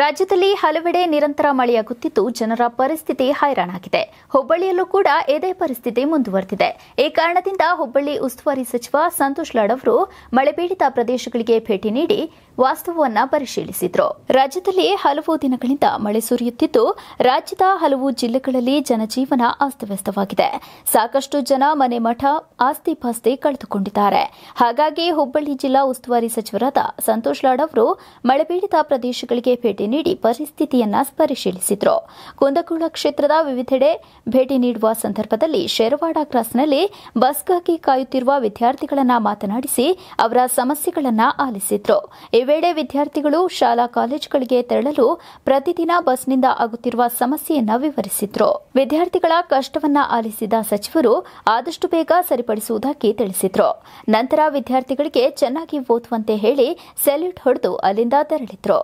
ರಾಜ್ಯದಲ್ಲಿ ಹಲವೆಡೆ ನಿರಂತರ ಮಳೆಯಾಗುತ್ತಿದ್ದು ಜನರ ಪರಿಸ್ಥಿತಿ ಹೈರಾಣಾಗಿದೆ ಹುಬ್ಬಳ್ಳಿಯಲ್ಲೂ ಕೂಡ ಇದೇ ಪರಿಸ್ಥಿತಿ ಮುಂದುವರೆದಿದೆ ಈ ಕಾರಣದಿಂದ ಹುಬ್ಬಳ್ಳಿ ಉಸ್ತುವಾರಿ ಸಚಿವ ಸಂತೋಷ್ ಲಾಡ್ ಅವರು ಮಳೆಪೀಡಿತ ಪ್ರದೇಶಗಳಿಗೆ ಭೇಟಿ ನೀಡಿ ವಾಸ್ತವವನ್ನು ಪರಿಶೀಲಿಸಿದರು ರಾಜ್ಯದಲ್ಲಿ ಹಲವು ದಿನಗಳಿಂದ ಮಳೆ ಸುರಿಯುತ್ತಿದ್ದು ರಾಜ್ಯದ ಹಲವು ಜಿಲ್ಲೆಗಳಲ್ಲಿ ಜನಜೀವನ ಅಸ್ತವ್ಯಸ್ತವಾಗಿದೆ ಸಾಕಷ್ಟು ಜನ ಮನೆ ಮಠ ಆಸ್ತಿ ಪಾಸ್ತಿ ಕಳೆದುಕೊಂಡಿದ್ದಾರೆ ಹಾಗಾಗಿ ಹುಬ್ಬಳ್ಳಿ ಜಿಲ್ಲಾ ಉಸ್ತುವಾರಿ ಸಚಿವರಾದ ಸಂತೋಷ್ ಲಾಡ್ ಅವರು ಮಳೆಪೀಡಿತ ಪ್ರದೇಶಗಳಿಗೆ ಭೇಟಿ ಭೇಟಿ ನೀಡಿ ಪರಿಸ್ಥಿತಿಯನ್ನ ಪರಿಶೀಲಿಸಿದರು ಕುಂದಗೋಳ ಕ್ಷೇತ್ರದ ವಿವಿಧೆಡೆ ಭೇಟಿ ನೀಡುವ ಸಂದರ್ಭದಲ್ಲಿ ಶೇರವಾಡ ಕ್ರಾಸ್ನಲ್ಲಿ ಬಸ್ಗಾಗಿ ಕಾಯುತ್ತಿರುವ ವಿದ್ಯಾರ್ಥಿಗಳನ್ನ ಮಾತನಾಡಿಸಿ ಅವರ ಸಮಸ್ಯೆಗಳನ್ನು ಆಲಿಸಿದ್ರು ಈ ವೇಳೆ ವಿದ್ಯಾರ್ಥಿಗಳು ಶಾಲಾ ಕಾಲೇಜುಗಳಿಗೆ ತೆರಳಲು ಪ್ರತಿದಿನ ಬಸ್ನಿಂದ ಆಗುತ್ತಿರುವ ಸಮಸ್ಯೆಯನ್ನು ವಿವರಿಸಿದ್ರು ವಿದ್ಯಾರ್ಥಿಗಳ ಕಷ್ಟವನ್ನ ಆಲಿಸಿದ ಸಚಿವರು ಆದಷ್ಟು ಬೇಗ ಸರಿಪಡಿಸುವುದಾಗಿ ತಿಳಿಸಿದ್ರು ನಂತರ ವಿದ್ಯಾರ್ಥಿಗಳಿಗೆ ಚೆನ್ನಾಗಿ ಓದುವಂತೆ ಹೇಳಿ ಸೆಲ್ಯೂಟ್ ಹೊಡೆದು ಅಲ್ಲಿಂದ ತೆರಳಿದ್ರು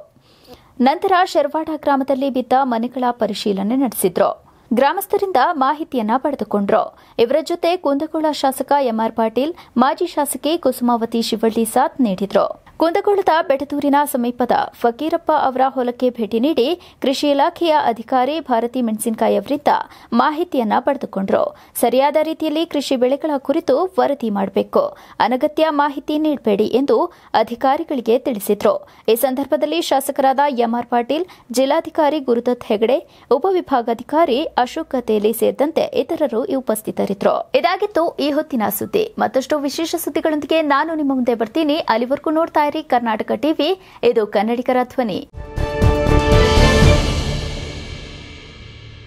ನಂತರ ಶೆರ್ವಾಡ ಗ್ರಾಮದಲ್ಲಿ ಬಿದ್ದ ಮನೆಗಳ ಪರಿಶೀಲನೆ ನಡೆಸಿದ್ರು ಗ್ರಾಮಸ್ಥರಿಂದ ಮಾಹಿತಿಯನ್ನ ಪಡೆದುಕೊಂಡ್ರು ಇವರ ಜೊತೆ ಕುಂದಗೋಳ ಶಾಸಕ ಎಂಆರ್ ಪಾಟೀಲ್ ಮಾಜಿ ಶಾಸಕಿ ಕುಸುಮಾವತಿ ಶಿವಳ್ಳಿ ಸಾಥ್ ನೀಡಿದ್ರು ಕುಂದಗೋಳದ ಬೆಟದೂರಿನ ಸಮೀಪದ ಫಕೀರಪ್ಪ ಅವರ ಹೊಲಕ್ಕೆ ಭೇಟಿ ನೀಡಿ ಕೃಷಿ ಇಲಾಖೆಯ ಅಧಿಕಾರಿ ಭಾರತಿ ಮೆಣಸಿನಕಾಯಿ ಅವರಿಂದ ಮಾಹಿತಿಯನ್ನ ಪಡೆದುಕೊಂಡರು ಸರಿಯಾದ ರೀತಿಯಲ್ಲಿ ಕೃಷಿ ಬೆಳೆಗಳ ಕುರಿತು ವರದಿ ಮಾಡಬೇಕು ಅನಗತ್ಯ ಮಾಹಿತಿ ನೀಡಬೇಡಿ ಎಂದು ಅಧಿಕಾರಿಗಳಿಗೆ ತಿಳಿಸಿದರು ಈ ಸಂದರ್ಭದಲ್ಲಿ ಶಾಸಕರಾದ ಎಂಆರ್ ಪಾಟೀಲ್ ಜಿಲ್ಲಾಧಿಕಾರಿ ಗುರುದತ್ ಹೆಗಡೆ ಉಪವಿಭಾಗಾಧಿಕಾರಿ ಅಶೋಕ್ ಕತೇಲಿ ಸೇರಿದಂತೆ ಇತರರು ಉಪಸ್ಥಿತರಿದ್ದರು ಇದಾಗಿತ್ತು ಈ ಹೊತ್ತಿನ ಸುದ್ದಿ ಮತ್ತಷ್ಟು ವಿಶೇಷ ಸುದ್ದಿಗಳೊಂದಿಗೆ ನಾನು ನಿಮ್ಮ ಮುಂದೆ ಬರ್ತೀನಿ ಅಲ್ಲಿವರೆಗೂ ನೋಡ್ತಾ ಕಾಯ್ರಿ ಕರ್ನಾಟಕ ಟಿವಿ ಇದು ಕನ್ನಡಿಗರ ಧ್ವನಿ